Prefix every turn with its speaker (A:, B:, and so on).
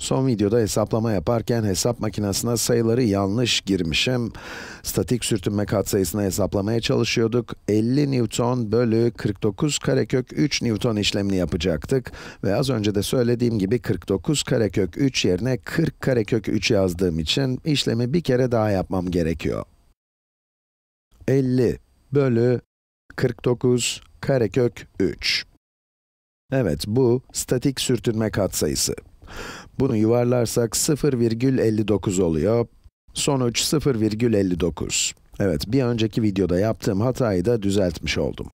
A: Son videoda hesaplama yaparken hesap makinesine sayıları yanlış girmişim. Statik sürtünme katsayısını hesaplamaya çalışıyorduk. 50 Newton bölü 49 karekök 3 Newton işlemini yapacaktık. Ve az önce de söylediğim gibi 49 karekök 3 yerine 40 karekök 3 yazdığım için işlemi bir kere daha yapmam gerekiyor. 50 bölü 49 karekök 3. Evet, bu statik sürtünme katsayısı. Bunu yuvarlarsak 0,59 oluyor. Sonuç 0,59. Evet, bir önceki videoda yaptığım hatayı da düzeltmiş oldum.